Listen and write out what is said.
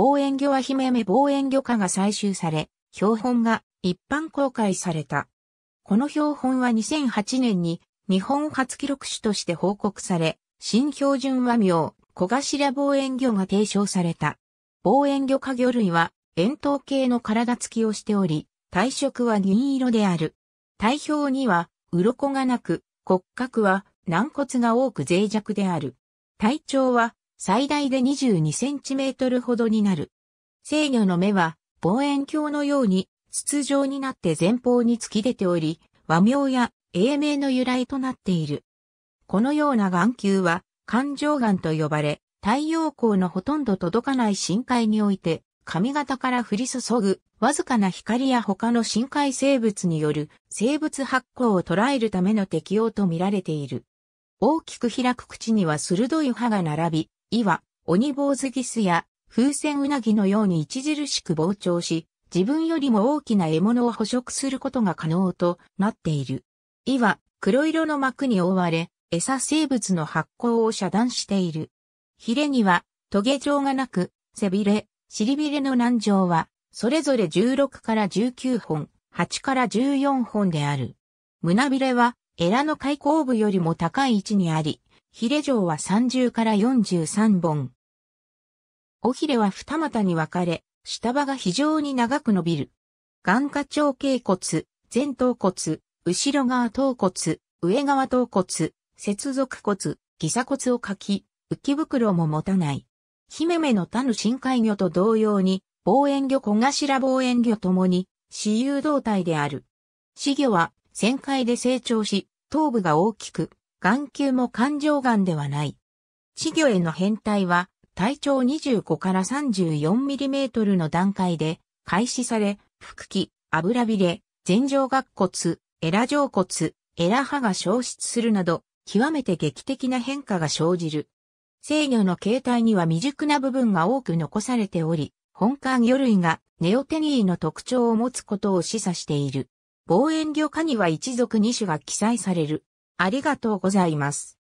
望遠魚は姫目望遠魚科が採集され、標本が一般公開された。この標本は2008年に日本初記録種として報告され、新標準和名、小頭望遠魚が提唱された。望遠魚科魚類は円筒形の体つきをしており、体色は銀色である。体表には鱗がなく、骨格は軟骨が多く脆弱である。体長は最大で2 2トルほどになる。制御の目は望遠鏡のように筒状になって前方に突き出ており、和名や英名の由来となっている。このような眼球は環状眼と呼ばれ、太陽光のほとんど届かない深海において、髪型から降り注ぐわずかな光や他の深海生物による生物発光を捉えるための適用と見られている。大きく開く口には鋭い歯が並び、いわ、鬼坊主ギスや風船うなぎのように著しく膨張し、自分よりも大きな獲物を捕食することが可能となっている。いわ、黒色の膜に覆われ、餌生物の発酵を遮断している。ヒレには、トゲ状がなく、背びれ、尻びれの軟状は、それぞれ16から19本、8から14本である。胸びれは、エラの開口部よりも高い位置にあり、ヒレ状は30から43本。尾ひれは二股に分かれ、下葉が非常に長く伸びる。眼下長頸骨、前頭骨、後ろ側頭骨、上側頭骨、接続骨、ギザ骨を書き、浮き袋も持たない。ヒメメの他の深海魚と同様に、望遠魚小頭望遠魚ともに、私有動体である。死魚は、旋回で成長し、頭部が大きく、眼球も感情眼ではない。稚魚への変態は体長25から34ミリメートルの段階で開始され、腹気、油びれ、前上顎骨、エラ上骨、エラ歯が消失するなど、極めて劇的な変化が生じる。制御の形態には未熟な部分が多く残されており、本館魚類がネオテニーの特徴を持つことを示唆している。望遠魚科には一族二種が記載される。ありがとうございます。